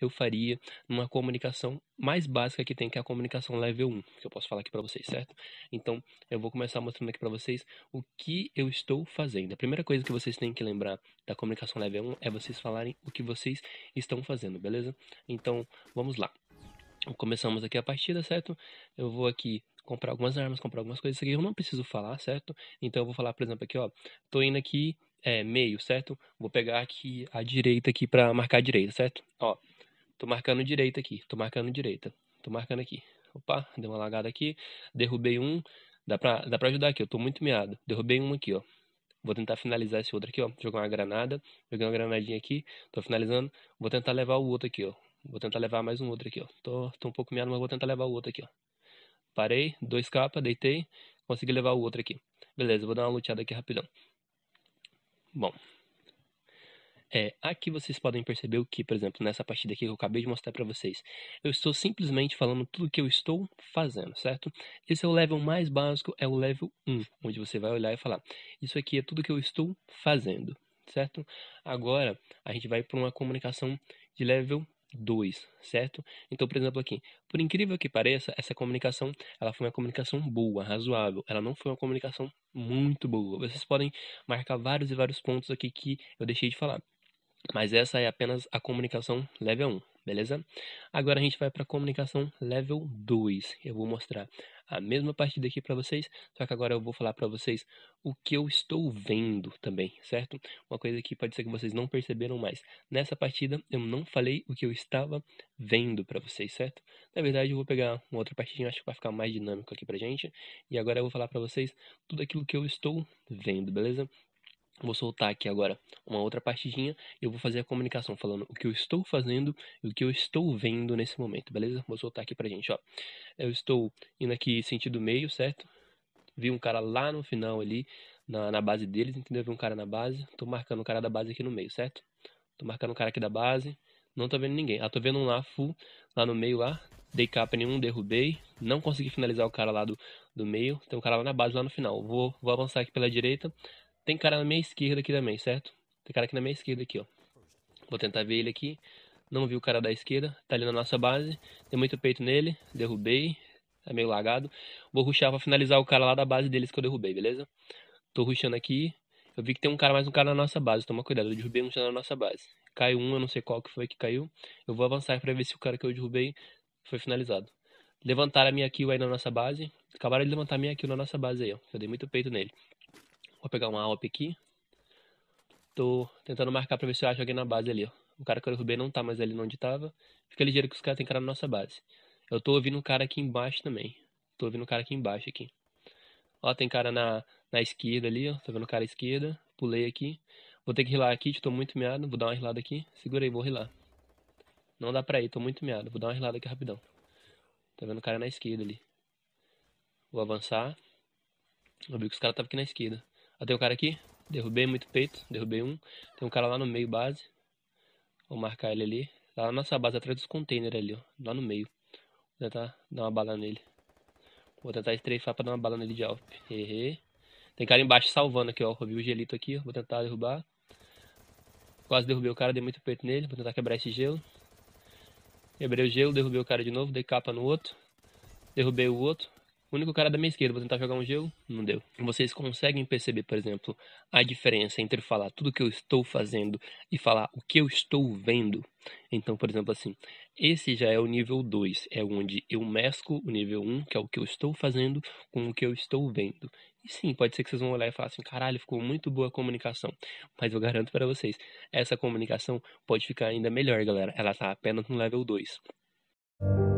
eu faria numa comunicação mais básica que tem, que é a comunicação level 1, que eu posso falar aqui para vocês, certo? Então, eu vou começar mostrando aqui para vocês o que eu estou fazendo. A primeira coisa que vocês têm que lembrar da comunicação level 1 é vocês falarem o que vocês estão fazendo, beleza? Então, vamos lá. Começamos aqui a partida, certo? Eu vou aqui comprar algumas armas, comprar algumas coisas. Isso aqui eu não preciso falar, certo? Então eu vou falar, por exemplo, aqui, ó. Tô indo aqui é, meio, certo? Vou pegar aqui a direita aqui para marcar a direita, certo? Ó, tô marcando direita aqui, tô marcando direita, tô marcando aqui. Opa, deu uma lagada aqui, derrubei um, dá pra, dá pra ajudar aqui, eu tô muito miado. Derrubei um aqui, ó. Vou tentar finalizar esse outro aqui, ó. Jogar uma granada, joguei uma granadinha aqui, tô finalizando. Vou tentar levar o outro aqui, ó. Vou tentar levar mais um outro aqui, ó. Tô, tô um pouco miado, mas vou tentar levar o outro aqui, ó. Parei, dois capas, deitei, consegui levar o outro aqui. Beleza, vou dar uma luteada aqui rapidão. Bom, é, aqui vocês podem perceber o que, por exemplo, nessa partida aqui que eu acabei de mostrar para vocês. Eu estou simplesmente falando tudo que eu estou fazendo, certo? Esse é o level mais básico, é o level 1, onde você vai olhar e falar, isso aqui é tudo que eu estou fazendo, certo? Agora, a gente vai para uma comunicação de level 2, certo? Então, por exemplo, aqui, por incrível que pareça, essa comunicação, ela foi uma comunicação boa, razoável, ela não foi uma comunicação muito boa. Vocês podem marcar vários e vários pontos aqui que eu deixei de falar. Mas essa é apenas a comunicação level 1 beleza? Agora a gente vai para a comunicação level 2. Eu vou mostrar a mesma partida aqui para vocês, só que agora eu vou falar para vocês o que eu estou vendo também, certo? Uma coisa que pode ser que vocês não perceberam mais. Nessa partida eu não falei o que eu estava vendo para vocês, certo? Na verdade eu vou pegar uma outra partidinha, acho que vai ficar mais dinâmico aqui pra gente, e agora eu vou falar para vocês tudo aquilo que eu estou vendo, beleza? Vou soltar aqui agora uma outra partidinha e eu vou fazer a comunicação falando o que eu estou fazendo e o que eu estou vendo nesse momento, beleza? Vou soltar aqui pra gente, ó. Eu estou indo aqui sentido meio, certo? Vi um cara lá no final ali, na, na base deles, entendeu? Vi um cara na base, tô marcando o cara da base aqui no meio, certo? Tô marcando o cara aqui da base, não tô vendo ninguém. Ah, tô vendo um lá full, lá no meio lá, dei capa nenhum, derrubei, não consegui finalizar o cara lá do, do meio, tem um cara lá na base, lá no final. Vou, vou avançar aqui pela direita, tem cara na minha esquerda aqui também, certo? Tem cara aqui na minha esquerda aqui, ó. Vou tentar ver ele aqui. Não vi o cara da esquerda. Tá ali na nossa base. Tem muito peito nele. Derrubei. É meio lagado. Vou ruxar pra finalizar o cara lá da base deles que eu derrubei, beleza? Tô ruxando aqui. Eu vi que tem um cara, mais um cara na nossa base. Toma cuidado, eu derrubei um cara na nossa base. Caiu um, eu não sei qual que foi que caiu. Eu vou avançar pra ver se o cara que eu derrubei foi finalizado. Levantaram a minha kill aí na nossa base. Acabaram de levantar a minha kill na nossa base aí, ó. Eu dei muito peito nele. Vou pegar uma AWP aqui. Tô tentando marcar pra ver se eu acho alguém na base ali, ó. O cara que eu derrubei não tá mais ali onde tava. Fica ligeiro que os caras tem cara na nossa base. Eu tô ouvindo um cara aqui embaixo também. Tô ouvindo um cara aqui embaixo aqui. Ó, tem cara na, na esquerda ali, ó. Tô tá vendo o cara à esquerda. Pulei aqui. Vou ter que rilar aqui, tô muito meado. Vou dar uma rilada aqui. Segura aí, vou rilar. Não dá pra ir, tô muito meado. Vou dar uma rilada aqui rapidão. Tá vendo o cara na esquerda ali. Vou avançar. Eu vi que os caras estavam aqui na esquerda. Ah, tem um cara aqui. Derrubei muito peito. Derrubei um. Tem um cara lá no meio, base. Vou marcar ele ali. Lá na nossa base, atrás dos containers ali, ó. Lá no meio. Vou tentar dar uma bala nele. Vou tentar estreifar pra dar uma bala nele de alp. Errei. Tem cara embaixo salvando aqui, ó. Eu vi o gelito aqui. Vou tentar derrubar. Quase derrubei o cara, dei muito peito nele. Vou tentar quebrar esse gelo. Quebrei o gelo, derrubei o cara de novo, dei capa no outro. Derrubei o outro o único cara da minha esquerda, vou tentar jogar um gelo, não deu. Vocês conseguem perceber, por exemplo, a diferença entre falar tudo que eu estou fazendo e falar o que eu estou vendo? Então, por exemplo, assim, esse já é o nível 2, é onde eu mesco o nível 1, um, que é o que eu estou fazendo, com o que eu estou vendo. E sim, pode ser que vocês vão olhar e falar assim: caralho, ficou muito boa a comunicação. Mas eu garanto para vocês, essa comunicação pode ficar ainda melhor, galera. Ela tá apenas no level 2.